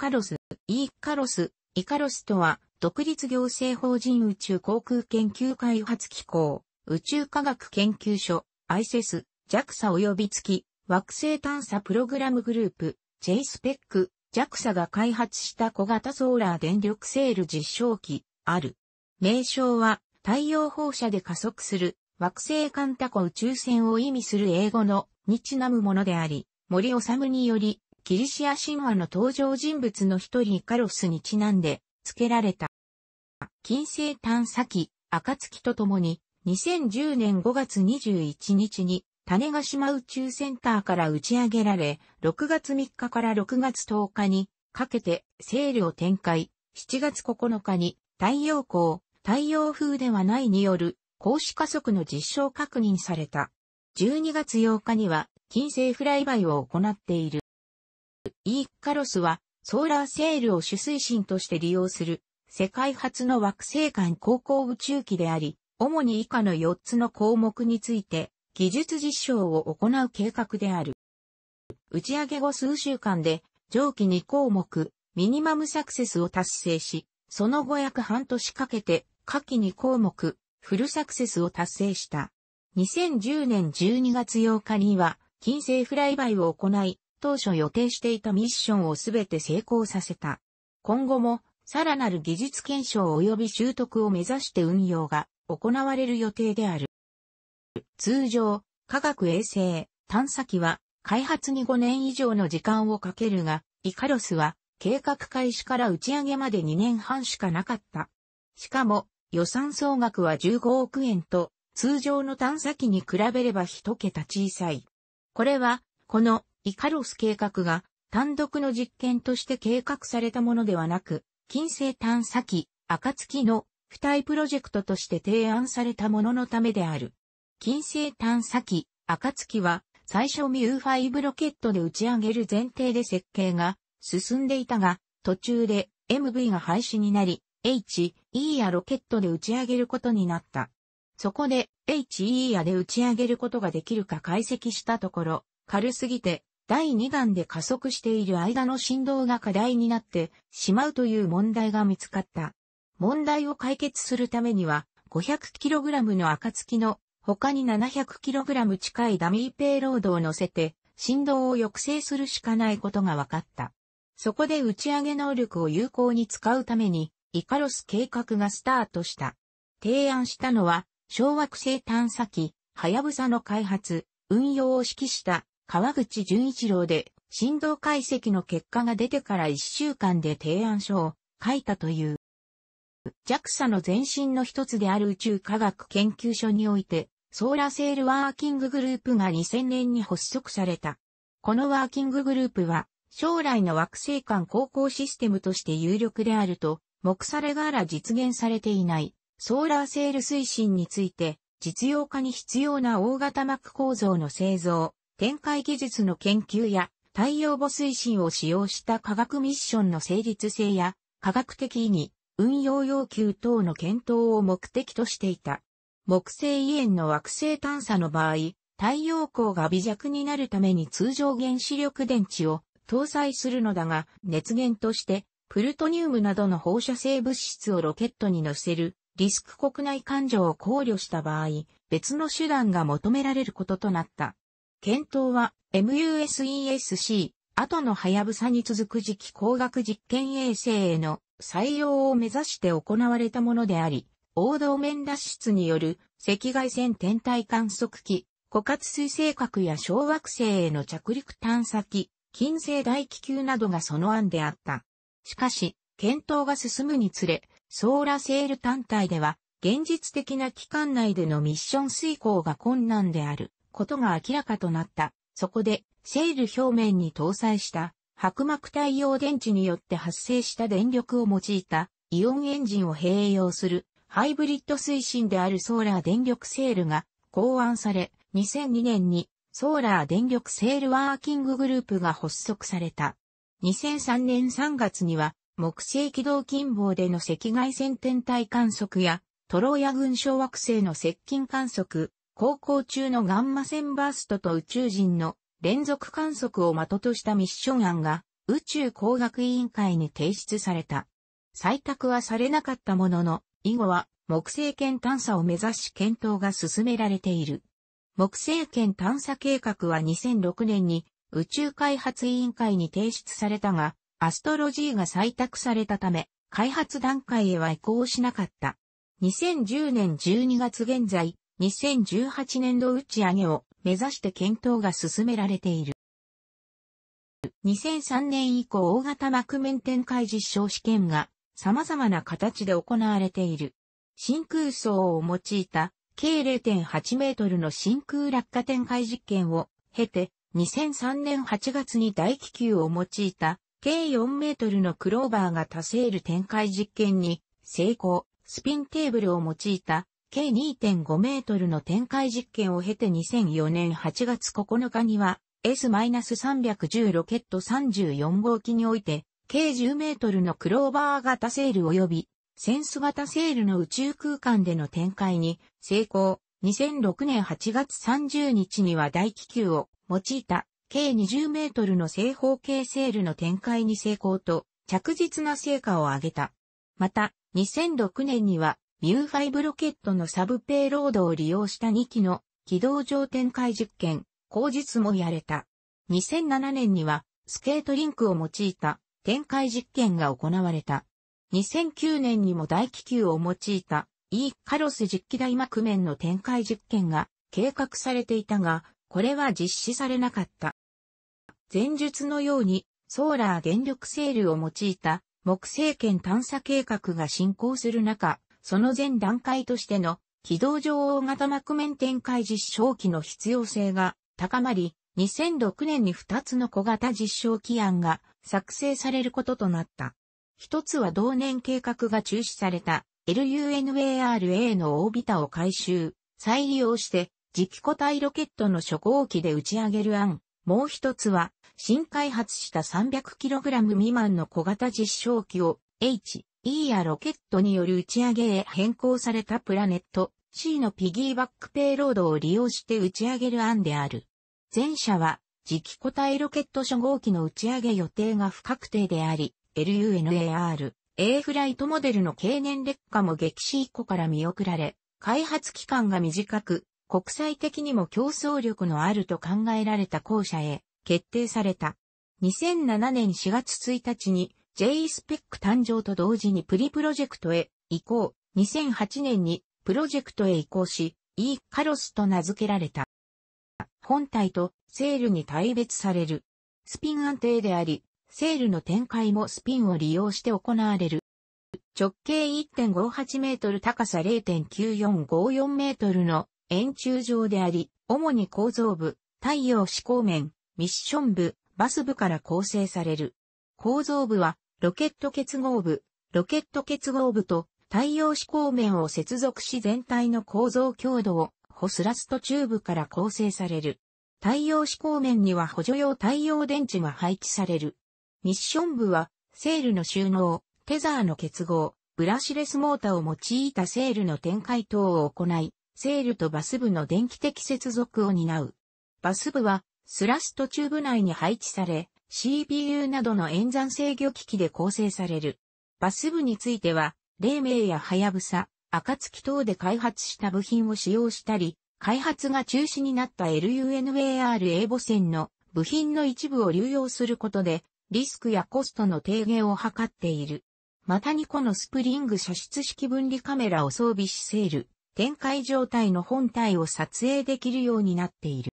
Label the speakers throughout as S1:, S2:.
S1: カロス、イーカロス、イカロスとは、独立行政法人宇宙航空研究開発機構、宇宙科学研究所、i s e s JAXA 及び月、惑星探査プログラムグループ、JSPEC、JAXA が開発した小型ソーラー電力セール実証機、ある。名称は、太陽放射で加速する、惑星間タコ宇宙船を意味する英語の、にちなむものであり、森治により、ギリシア神話の登場人物の一人イカロスにちなんで付けられた。金星探査機、暁とともに、2010年5月21日に、種ヶ島宇宙センターから打ち上げられ、6月3日から6月10日に、かけて、セールを展開、7月9日に、太陽光、太陽風ではないによる、光子加速の実証確認された。12月8日には、金星フライバイを行っている。イーカロスはソーラーセールを主推進として利用する世界初の惑星間航行宇宙機であり、主に以下の4つの項目について技術実証を行う計画である。打ち上げ後数週間で上記2項目ミニマムサクセスを達成し、その後約半年かけて下記2項目フルサクセスを達成した。2010年12月8日には金星フライバイを行い、当初予定していたミッションをすべて成功させた。今後も、さらなる技術検証及び習得を目指して運用が行われる予定である。通常、科学衛星、探査機は開発に5年以上の時間をかけるが、イカロスは計画開始から打ち上げまで2年半しかなかった。しかも予算総額は15億円と通常の探査機に比べれば一桁小さい。これはこのイカロス計画が単独の実験として計画されたものではなく、金星探査機、暁の付帯プロジェクトとして提案されたもののためである。金星探査機、暁は最初ミュー5ロケットで打ち上げる前提で設計が進んでいたが、途中で MV が廃止になり、HE やロケットで打ち上げることになった。そこで HE やで打ち上げることができるか解析したところ、軽すぎて第2弾で加速している間の振動が課題になってしまうという問題が見つかった。問題を解決するためには 500kg の暁の他に 700kg 近いダミーペイロードを乗せて振動を抑制するしかないことが分かった。そこで打ち上げ能力を有効に使うためにイカロス計画がスタートした。提案したのは小惑星探査機、はやぶさの開発、運用を指揮した川口淳一郎で、振動解析の結果が出てから1週間で提案書を書いたという。JAXA の前身の一つである宇宙科学研究所において、ソーラセールワーキンググループが2000年に発足された。このワーキンググループは、将来の惑星間航行システムとして有力であると、目されがら実現されていない、ソーラーセール推進について、実用化に必要な大型膜構造の製造、展開技術の研究や太陽母推進を使用した科学ミッションの成立性や科学的意義、運用要求等の検討を目的としていた。木星遺炎の惑星探査の場合、太陽光が微弱になるために通常原子力電池を搭載するのだが、熱源としてプルトニウムなどの放射性物質をロケットに乗せるリスク国内感情を考慮した場合、別の手段が求められることとなった。検討は MUSESC、後のハヤブサに続く時期工学実験衛星への採用を目指して行われたものであり、王道面脱出による赤外線天体観測機、枯渇水星核や小惑星への着陸探査機、金星大気球などがその案であった。しかし、検討が進むにつれ、ソーラセール単体では、現実的な期間内でのミッション遂行が困難である。ことが明らかとなった。そこで、セール表面に搭載した薄膜太陽電池によって発生した電力を用いたイオンエンジンを併用するハイブリッド推進であるソーラー電力セールが考案され、2002年にソーラー電力セールワーキンググループが発足された。2003年3月には木星軌道近傍での赤外線天体観測やトローヤ群小惑星の接近観測、航行中のガンマ線バーストと宇宙人の連続観測を的としたミッション案が宇宙工学委員会に提出された。採択はされなかったものの、以後は木星圏探査を目指し検討が進められている。木星圏探査計画は2006年に宇宙開発委員会に提出されたが、アストロジーが採択されたため、開発段階へは移行しなかった。2010年12月現在、2018年度打ち上げを目指して検討が進められている。2003年以降大型幕面展開実証試験が様々な形で行われている。真空層を用いた計0.8メートルの真空落下展開実験を経て2003年8月に大気球を用いた計4メートルのクローバーが多セール展開実験に成功、スピンテーブルを用いた計2.5メートルの展開実験を経て2004年8月9日には S-310 ロケット34号機において計10メートルのクローバー型セール及びセンス型セールの宇宙空間での展開に成功。2006年8月30日には大気球を用いた計20メートルの正方形セールの展開に成功と着実な成果を上げた。また、2006年にはミュー5ロケットのサブペイロードを利用した2機の軌道上展開実験、後日もやれた。2007年にはスケートリンクを用いた展開実験が行われた。2009年にも大気球を用いた E カロス実機大幕面の展開実験が計画されていたが、これは実施されなかった。前述のようにソーラー電力セールを用いた木星圏探査計画が進行する中、その前段階としての軌道上大型幕面展開実証機の必要性が高まり、2006年に2つの小型実証機案が作成されることとなった。一つは同年計画が中止された LUNARA のオービタを回収、再利用して磁気固体ロケットの初号機で打ち上げる案。もう一つは新開発した 300kg 未満の小型実証機を H、E やロケットによる打ち上げへ変更されたプラネット C のピギーバックペイロードを利用して打ち上げる案である。前者は磁気固体ロケット初号機の打ち上げ予定が不確定であり、LUNAR、A フライトモデルの経年劣化も激しい個から見送られ、開発期間が短く、国際的にも競争力のあると考えられた後者へ決定された。2007年4月1日に J スペック誕生と同時にプリプロジェクトへ移行、2008年にプロジェクトへ移行し、E カロスと名付けられた。本体とセールに対別される。スピン安定であり、セールの展開もスピンを利用して行われる。直径1.58メートル高さ0.9454メートルの円柱状であり、主に構造部、太陽思考面、ミッション部、バス部から構成される。構造部はロケット結合部、ロケット結合部と太陽子光面を接続し全体の構造強度をホスラストチューブから構成される。太陽子光面には補助用太陽電池が配置される。ミッション部は、セールの収納、テザーの結合、ブラシレスモータを用いたセールの展開等を行い、セールとバス部の電気的接続を担う。バス部は、スラストチューブ内に配置され、CPU などの演算制御機器で構成される。バス部については、黎明やはやぶさ、暁等で開発した部品を使用したり、開発が中止になった LUNARA 母船の部品の一部を流用することで、リスクやコストの低減を図っている。また2個のスプリング射出式分離カメラを装備しセール、展開状態の本体を撮影できるようになっている。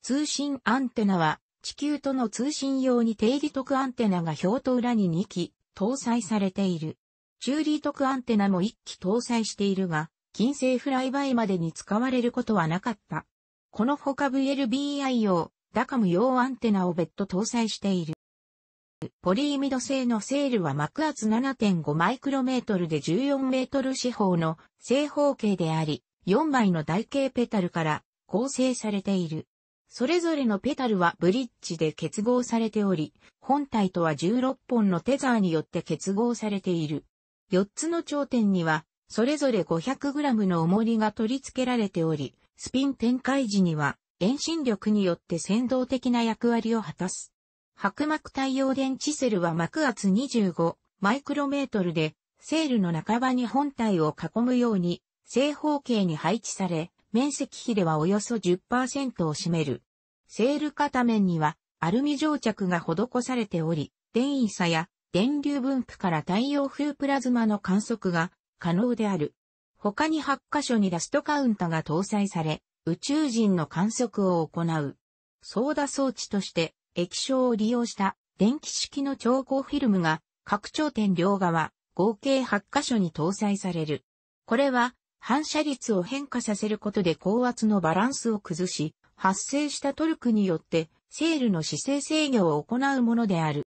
S1: 通信アンテナは地球との通信用に定義特アンテナが表と裏に2機搭載されている。中利特アンテナも1機搭載しているが、金星フライバイまでに使われることはなかった。この他 VLBI 用、ダカム用アンテナを別途搭載している。ポリイミド製のセールは膜圧7.5マイクロメートルで14メートル四方の正方形であり、4枚の台形ペタルから構成されている。それぞれのペタルはブリッジで結合されており、本体とは16本のテザーによって結合されている。4つの頂点には、それぞれ 500g の重りが取り付けられており、スピン展開時には、遠心力によって先導的な役割を果たす。白膜太陽電池セルは膜圧25マイクロメートルで、セールの半ばに本体を囲むように、正方形に配置され、面積比ではおよそ10%を占める。セール片面にはアルミ蒸着が施されており、電位差や電流分布から太陽風プラズマの観測が可能である。他に8箇所にダストカウンタが搭載され、宇宙人の観測を行う。ソーダ装置として液晶を利用した電気式の超光フィルムが拡張点両側合計8箇所に搭載される。これは反射率を変化させることで高圧のバランスを崩し、発生したトルクによって、セールの姿勢制御を行うものである。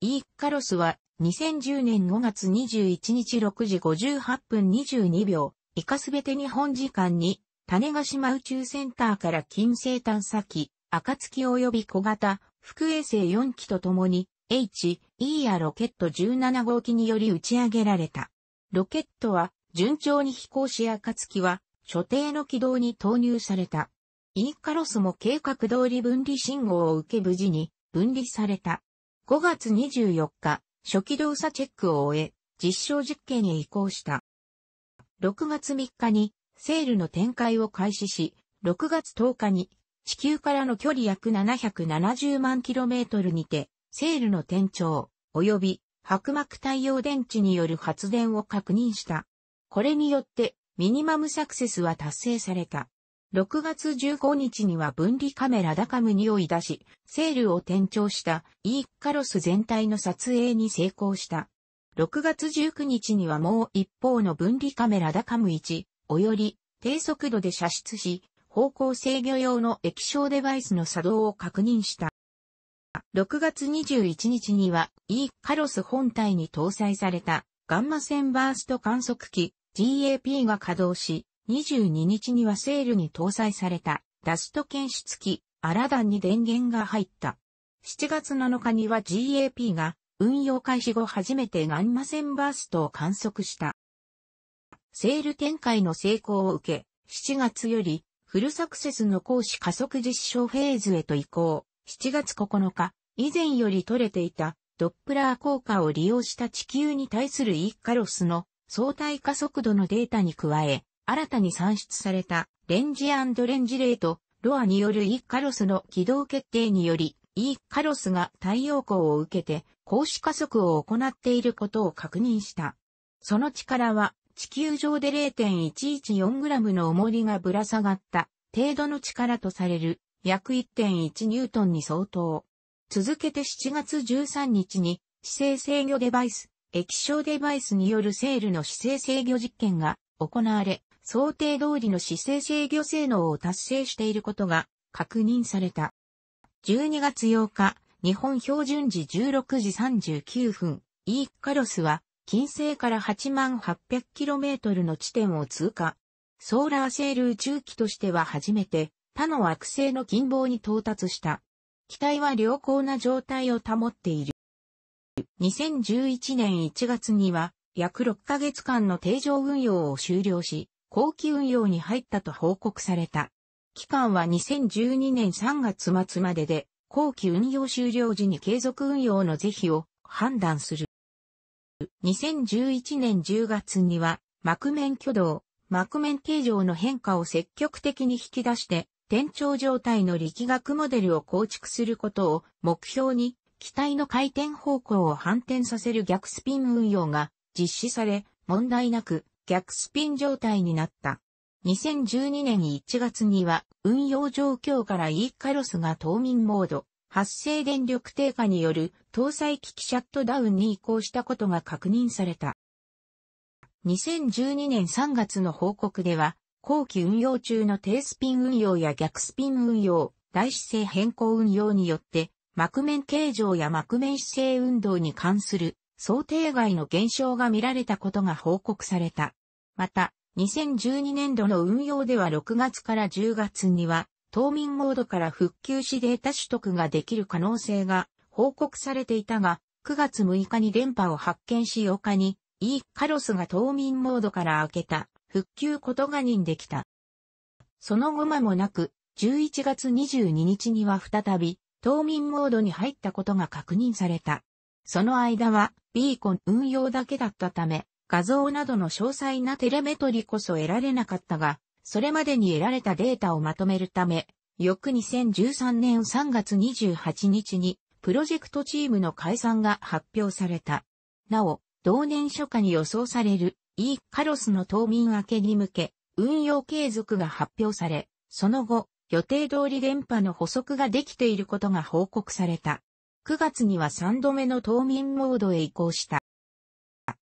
S1: イーカロスは、2010年5月21日6時58分22秒、以下すべて日本時間に、種ヶ島宇宙センターから金星探査機、暁及び小型、副衛星4機と共に、H、E やロケット17号機により打ち上げられた。ロケットは順調に飛行し暁は、所定の軌道に投入された。イーカロスも計画通り分離信号を受け無事に分離された。5月24日、初期動作チェックを終え、実証実験へ移行した。6月3日にセールの展開を開始し、6月10日に地球からの距離約770万キロメートルにて、セールの転調及び白膜太陽電池による発電を確認した。これによって、ミニマムサクセスは達成された。6月15日には分離カメラダカムに追い出し、セールを転調した E カロス全体の撮影に成功した。6月19日にはもう一方の分離カメラダカム1、および低速度で射出し、方向制御用の液晶デバイスの作動を確認した。6月21日には E カロス本体に搭載されたガンマ線バースト観測機 GAP が稼働し、22日にはセールに搭載されたダスト検出機、アラダンに電源が入った。7月7日には GAP が運用開始後初めてガンマ線バーストを観測した。セール展開の成功を受け、7月よりフルサクセスの行使加速実証フェーズへと移行。7月9日、以前より取れていたドップラー効果を利用した地球に対するイッカロスの相対加速度のデータに加え、新たに算出されたレンジレンジレート、ロアによるイーカロスの軌道決定により、イカロスが太陽光を受けて、光子加速を行っていることを確認した。その力は、地球上で 0.114g の重りがぶら下がった程度の力とされる約 1.1N に相当。続けて7月13日に、姿勢制御デバイス液晶デバイスによるセールの姿勢制御実験が行われ、想定通りの姿勢制御性能を達成していることが確認された。12月8日、日本標準時16時39分、イーカロスは、金星から 88,800km の地点を通過。ソーラーセール宇宙機としては初めて、他の惑星の近傍に到達した。機体は良好な状態を保っている。2011年1月には、約6ヶ月間の定常運用を終了し、後期運用に入ったと報告された。期間は2012年3月末までで、後期運用終了時に継続運用の是非を判断する。2011年10月には、膜面挙動、膜面形状の変化を積極的に引き出して、転調状態の力学モデルを構築することを目標に機体の回転方向を反転させる逆スピン運用が実施され、問題なく逆スピン状態になった。2012年1月には運用状況からイーカロスが冬眠モード、発生電力低下による搭載機器シャットダウンに移行したことが確認された。2012年3月の報告では、後期運用中の低スピン運用や逆スピン運用、大姿勢変更運用によって膜面形状や膜面姿勢運動に関する想定外の現象が見られたことが報告された。また、2012年度の運用では6月から10月には、冬眠モードから復旧しデータ取得ができる可能性が報告されていたが、9月6日に電波を発見し8日に、イーカロスが冬眠モードから開けた、復旧ことが認できた。その後間もなく、11月22日には再び、冬眠モードに入ったことが確認された。その間はビーコン運用だけだったため、画像などの詳細なテレメトリこそ得られなかったが、それまでに得られたデータをまとめるため、翌2013年3月28日に、プロジェクトチームの解散が発表された。なお、同年初夏に予想される E カロスの冬眠明けに向け、運用継続が発表され、その後、予定通り電波の補足ができていることが報告された。9月には3度目の冬眠モードへ移行した。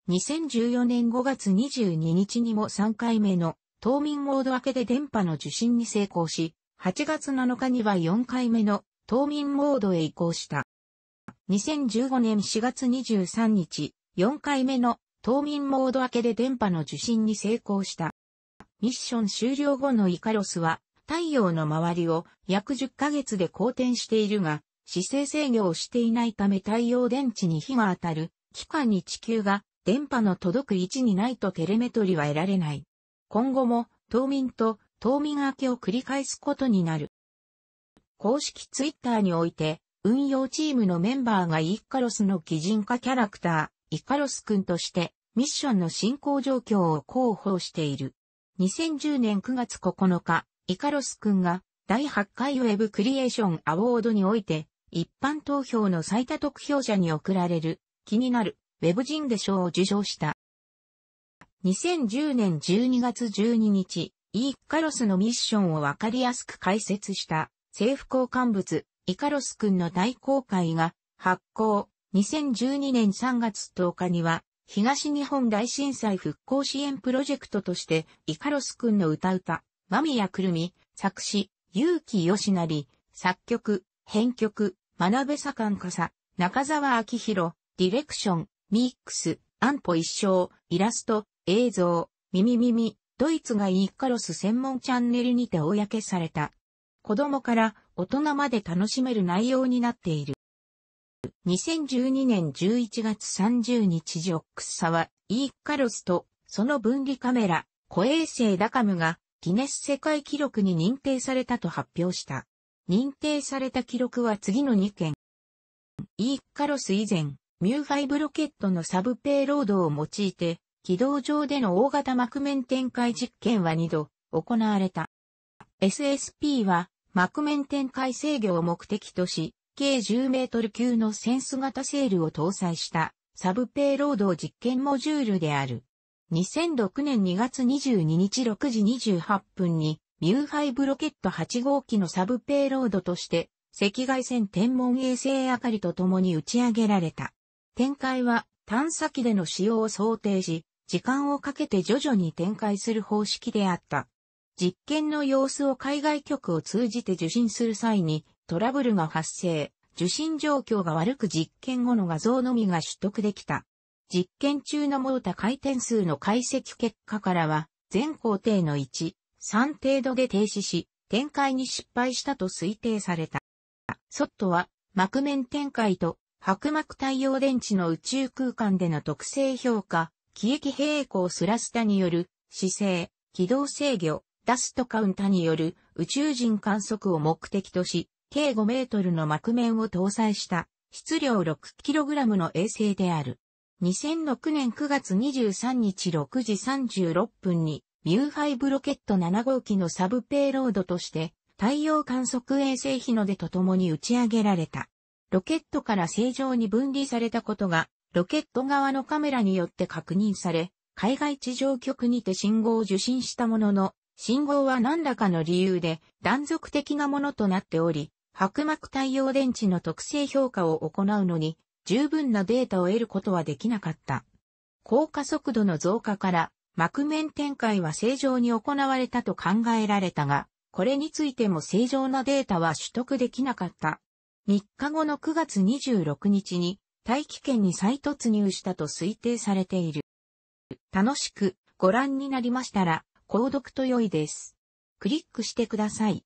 S1: 2014年5月22日にも3回目の冬眠モード明けで電波の受信に成功し、8月7日には4回目の冬眠モードへ移行した。2015年4月23日、4回目の冬眠モード明けで電波の受信に成功した。ミッション終了後のイカロスは太陽の周りを約10ヶ月で公転しているが、姿勢制御をしていないため太陽電池に火が当たる期間に地球が電波の届く位置にないとテレメトリは得られない。今後も冬眠と冬眠明けを繰り返すことになる。公式ツイッターにおいて運用チームのメンバーがイカロスの擬人化キャラクター、イカロスくんとしてミッションの進行状況を広報している。2010年9月9日、イカロス君が第8回ウェブクリエーションアワードにおいて、一般投票の最多得票者に贈られる、気になる、ウェブ人で賞を受賞した。2010年12月12日、イカロスのミッションをわかりやすく解説した、政府交換物、イカロス君の大公開が発行、2012年3月10日には、東日本大震災復興支援プロジェクトとして、イカロス君の歌歌、間宮くるみ、作詞、結城義成、作曲、編曲、学べんかさ、中沢明宏、ディレクション、ミックス、安保一生、イラスト、映像、耳耳、ドイツがイーカロス専門チャンネルにて公された。子供から大人まで楽しめる内容になっている。2012年11月30日ジョックスサワ、イーカロスと、その分離カメラ、コエ衛星ダカムが、ギネス世界記録に認定されたと発表した。認定された記録は次の2件。イーカロス以前、ミューファイブロケットのサブペイロードを用いて、軌道上での大型膜面展開実験は2度行われた。SSP は膜面展開制御を目的とし、計10メートル級のセンス型セールを搭載したサブペイロードを実験モジュールである。2006年2月22日6時28分に、ミューハイブロケット8号機のサブペイロードとして、赤外線天文衛星明かりと共に打ち上げられた。展開は探査機での使用を想定し、時間をかけて徐々に展開する方式であった。実験の様子を海外局を通じて受信する際にトラブルが発生、受信状況が悪く実験後の画像のみが取得できた。実験中のモータ回転数の解析結果からは、全工程の1、3程度で停止し、展開に失敗したと推定された。ソットは、膜面展開と白膜太陽電池の宇宙空間での特性評価、気液平行スラスタによる姿勢、軌道制御、ダストカウンタによる宇宙人観測を目的とし、計5メートルの膜面を搭載した質量 6kg の衛星である。2006年9月23日6時36分に、ミューイブロケット7号機のサブペイロードとして、太陽観測衛星日の出とともに打ち上げられた。ロケットから正常に分離されたことが、ロケット側のカメラによって確認され、海外地上局にて信号を受信したものの、信号は何らかの理由で断続的なものとなっており、白膜太陽電池の特性評価を行うのに十分なデータを得ることはできなかった。降下速度の増加から、膜面展開は正常に行われたと考えられたが、これについても正常なデータは取得できなかった。3日後の9月26日に大気圏に再突入したと推定されている。楽しくご覧になりましたら、購読と良いです。クリックしてください。